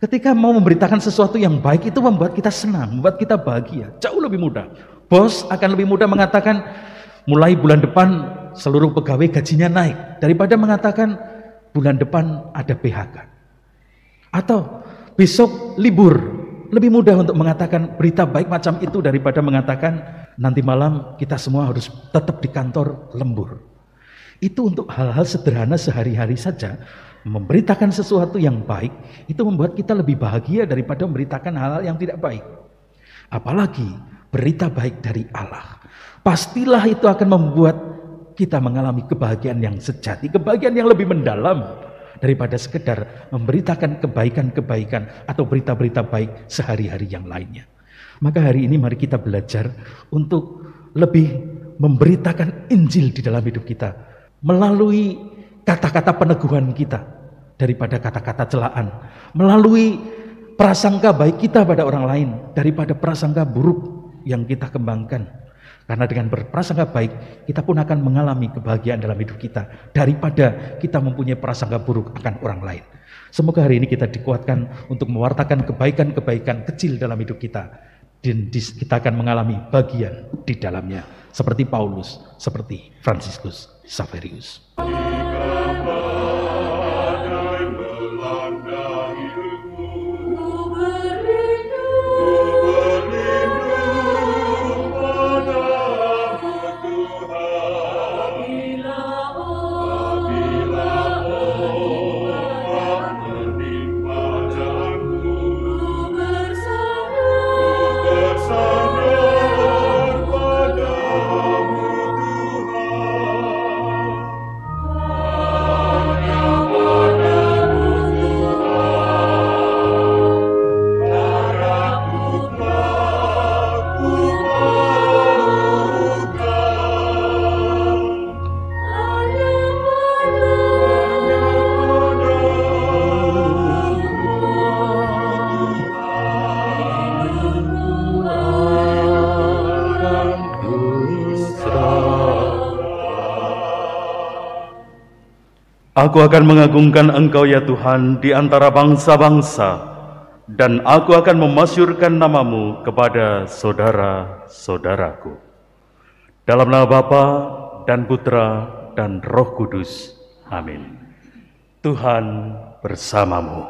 Ketika mau memberitakan sesuatu yang baik itu membuat kita senang, membuat kita bahagia. Jauh lebih mudah. Bos akan lebih mudah mengatakan mulai bulan depan seluruh pegawai gajinya naik daripada mengatakan bulan depan ada PHK. Atau besok libur. Lebih mudah untuk mengatakan berita baik macam itu daripada mengatakan nanti malam kita semua harus tetap di kantor lembur. Itu untuk hal-hal sederhana sehari-hari saja memberitakan sesuatu yang baik itu membuat kita lebih bahagia daripada memberitakan hal-hal yang tidak baik. Apalagi berita baik dari Allah. Pastilah itu akan membuat kita mengalami kebahagiaan yang sejati, kebahagiaan yang lebih mendalam daripada sekedar memberitakan kebaikan-kebaikan atau berita-berita baik sehari-hari yang lainnya. Maka hari ini mari kita belajar untuk lebih memberitakan Injil di dalam hidup kita melalui kata-kata peneguhan kita daripada kata-kata celaan. Melalui prasangka baik kita pada orang lain daripada prasangka buruk yang kita kembangkan. Karena dengan berprasangka baik, kita pun akan mengalami kebahagiaan dalam hidup kita daripada kita mempunyai prasangka buruk akan orang lain. Semoga hari ini kita dikuatkan untuk mewartakan kebaikan-kebaikan kecil dalam hidup kita dan kita akan mengalami bagian di dalamnya seperti Paulus, seperti Franciscus Saverius. above. Aku akan mengagungkan Engkau ya Tuhan di antara bangsa-bangsa, dan aku akan memasyurkan namamu kepada saudara-saudaraku. Dalam nama Bapa dan Putra dan Roh Kudus. Amin. Tuhan bersamamu.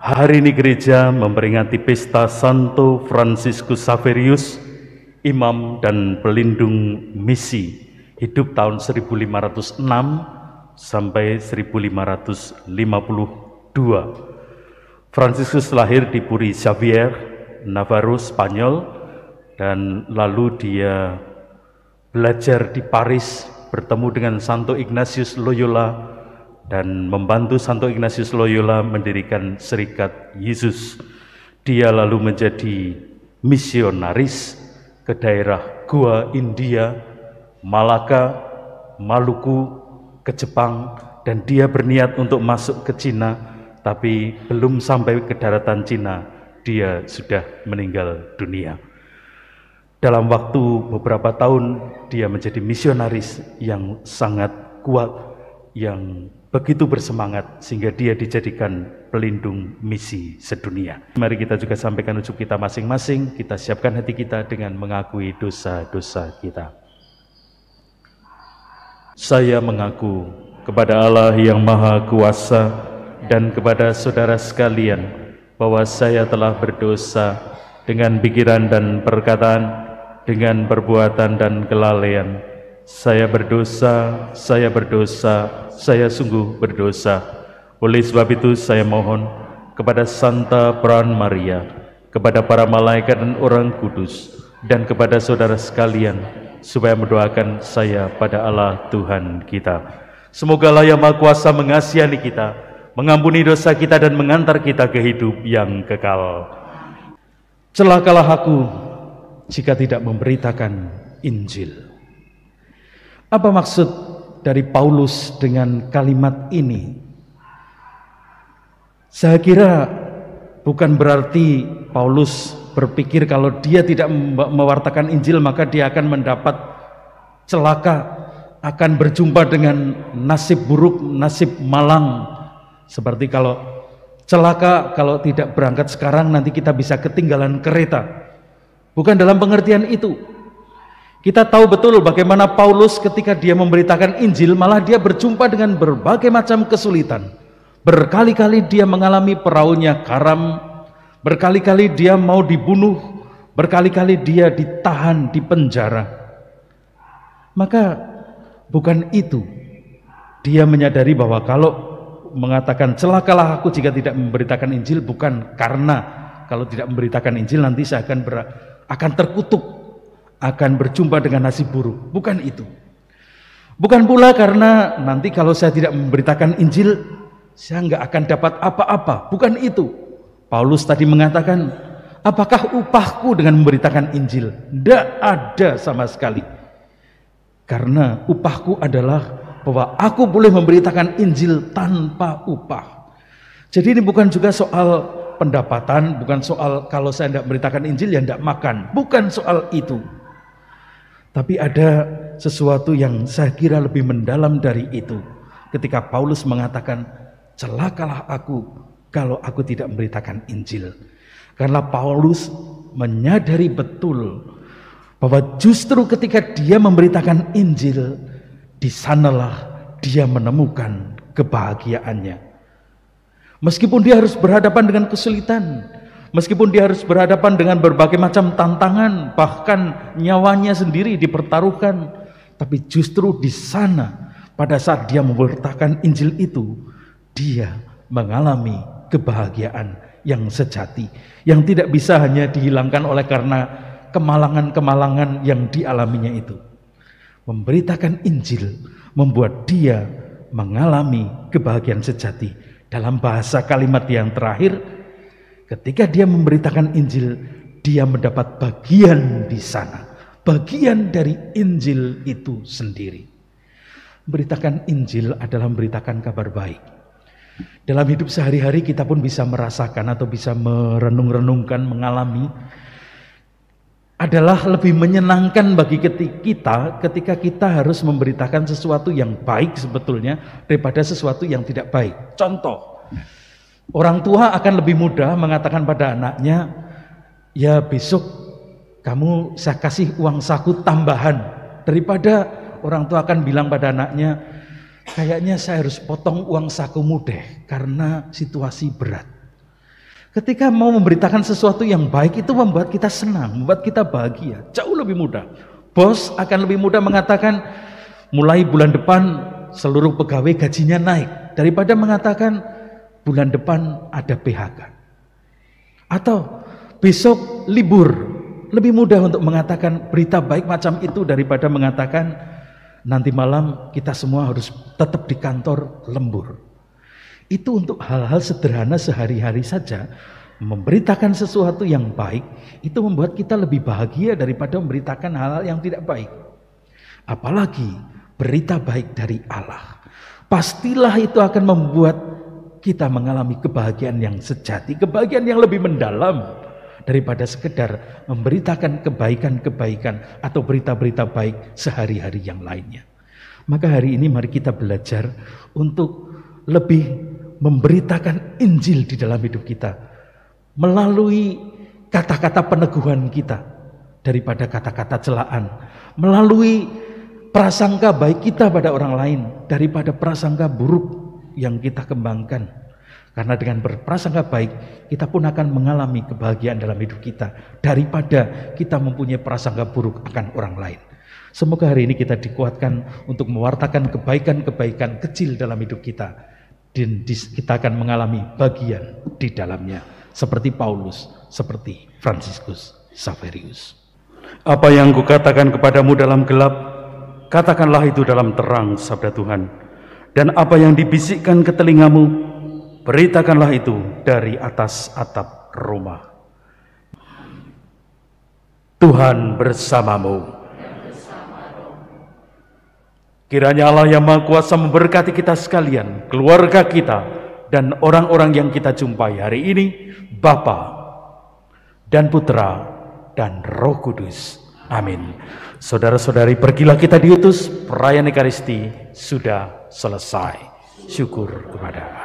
Hari ini gereja memperingati pesta Santo Fransiskus Saverius, imam dan pelindung misi hidup tahun 1506 sampai 1552. Franciscus lahir di Puri Xavier, Navarro, Spanyol, dan lalu dia belajar di Paris, bertemu dengan Santo Ignatius Loyola, dan membantu Santo Ignatius Loyola mendirikan Serikat Yesus. Dia lalu menjadi misionaris ke daerah Goa, India, Malaka, Maluku, ke Jepang, dan dia berniat untuk masuk ke Cina, tapi belum sampai ke daratan Cina, dia sudah meninggal dunia. Dalam waktu beberapa tahun, dia menjadi misionaris yang sangat kuat, yang begitu bersemangat sehingga dia dijadikan pelindung misi sedunia. Mari kita juga sampaikan ujung kita masing-masing, kita siapkan hati kita dengan mengakui dosa-dosa kita. Saya mengaku kepada Allah yang Maha Kuasa dan kepada saudara sekalian bahwa saya telah berdosa dengan pikiran dan perkataan, dengan perbuatan dan kelalaian. Saya berdosa, saya berdosa, saya sungguh berdosa. Oleh sebab itu saya mohon kepada Santa Peran Maria, kepada para malaikat dan orang kudus, dan kepada saudara sekalian, supaya mendoakan saya pada Allah Tuhan kita. Semoga Allah yang Maha Kuasa mengasihani kita, mengampuni dosa kita dan mengantar kita ke hidup yang kekal. Celakalah aku jika tidak memberitakan Injil. Apa maksud dari Paulus dengan kalimat ini? Saya kira bukan berarti Paulus berpikir kalau dia tidak mewartakan Injil maka dia akan mendapat celaka, akan berjumpa dengan nasib buruk, nasib malang. Seperti kalau celaka kalau tidak berangkat sekarang nanti kita bisa ketinggalan kereta. Bukan dalam pengertian itu. Kita tahu betul bagaimana Paulus ketika dia memberitakan Injil malah dia berjumpa dengan berbagai macam kesulitan. Berkali-kali dia mengalami perahunya karam, Berkali-kali dia mau dibunuh, berkali-kali dia ditahan di penjara. Maka bukan itu. Dia menyadari bahwa kalau mengatakan celakalah aku jika tidak memberitakan Injil bukan karena kalau tidak memberitakan Injil nanti saya akan ber, akan terkutuk, akan berjumpa dengan nasib buruk. Bukan itu. Bukan pula karena nanti kalau saya tidak memberitakan Injil, saya nggak akan dapat apa-apa. Bukan itu. Paulus tadi mengatakan, apakah upahku dengan memberitakan Injil? Tidak ada sama sekali. Karena upahku adalah bahwa aku boleh memberitakan Injil tanpa upah. Jadi ini bukan juga soal pendapatan, bukan soal kalau saya tidak memberitakan Injil ya tidak makan. Bukan soal itu. Tapi ada sesuatu yang saya kira lebih mendalam dari itu. Ketika Paulus mengatakan, celakalah aku kalau aku tidak memberitakan Injil. Karena Paulus menyadari betul bahwa justru ketika dia memberitakan Injil, di sanalah dia menemukan kebahagiaannya. Meskipun dia harus berhadapan dengan kesulitan, meskipun dia harus berhadapan dengan berbagai macam tantangan, bahkan nyawanya sendiri dipertaruhkan, tapi justru di sana pada saat dia memberitakan Injil itu, dia mengalami kebahagiaan yang sejati yang tidak bisa hanya dihilangkan oleh karena kemalangan-kemalangan yang dialaminya itu. Memberitakan Injil membuat dia mengalami kebahagiaan sejati dalam bahasa kalimat yang terakhir ketika dia memberitakan Injil dia mendapat bagian di sana bagian dari Injil itu sendiri. Memberitakan Injil adalah memberitakan kabar baik. Dalam hidup sehari-hari kita pun bisa merasakan atau bisa merenung-renungkan, mengalami adalah lebih menyenangkan bagi kita ketika kita harus memberitakan sesuatu yang baik sebetulnya daripada sesuatu yang tidak baik. Contoh, orang tua akan lebih mudah mengatakan pada anaknya, ya besok kamu saya kasih uang saku tambahan daripada orang tua akan bilang pada anaknya, kayaknya saya harus potong uang sakumu deh karena situasi berat. Ketika mau memberitakan sesuatu yang baik itu membuat kita senang, membuat kita bahagia, jauh lebih mudah. Bos akan lebih mudah mengatakan mulai bulan depan seluruh pegawai gajinya naik daripada mengatakan bulan depan ada PHK. Atau besok libur, lebih mudah untuk mengatakan berita baik macam itu daripada mengatakan nanti malam kita semua harus tetap di kantor lembur. Itu untuk hal-hal sederhana sehari-hari saja. Memberitakan sesuatu yang baik itu membuat kita lebih bahagia daripada memberitakan hal-hal yang tidak baik. Apalagi berita baik dari Allah. Pastilah itu akan membuat kita mengalami kebahagiaan yang sejati, kebahagiaan yang lebih mendalam daripada sekedar memberitakan kebaikan-kebaikan atau berita-berita baik sehari-hari yang lainnya. Maka hari ini mari kita belajar untuk lebih memberitakan Injil di dalam hidup kita melalui kata-kata peneguhan kita daripada kata-kata celaan, melalui prasangka baik kita pada orang lain daripada prasangka buruk yang kita kembangkan karena dengan berprasangka baik, kita pun akan mengalami kebahagiaan dalam hidup kita daripada kita mempunyai prasangka buruk akan orang lain. Semoga hari ini kita dikuatkan untuk mewartakan kebaikan-kebaikan kecil dalam hidup kita. Dan kita akan mengalami bagian di dalamnya. Seperti Paulus, seperti Franciscus Saverius. Apa yang kukatakan kepadamu dalam gelap, katakanlah itu dalam terang, sabda Tuhan. Dan apa yang dibisikkan ke telingamu, Beritakanlah itu dari atas atap rumah. Tuhan bersamamu. Kiranya Allah yang Maha Kuasa memberkati kita sekalian, keluarga kita, dan orang-orang yang kita jumpai hari ini, Bapa dan Putra dan Roh Kudus. Amin. Saudara-saudari, pergilah kita diutus, perayaan Ekaristi sudah selesai. Syukur kepada Allah.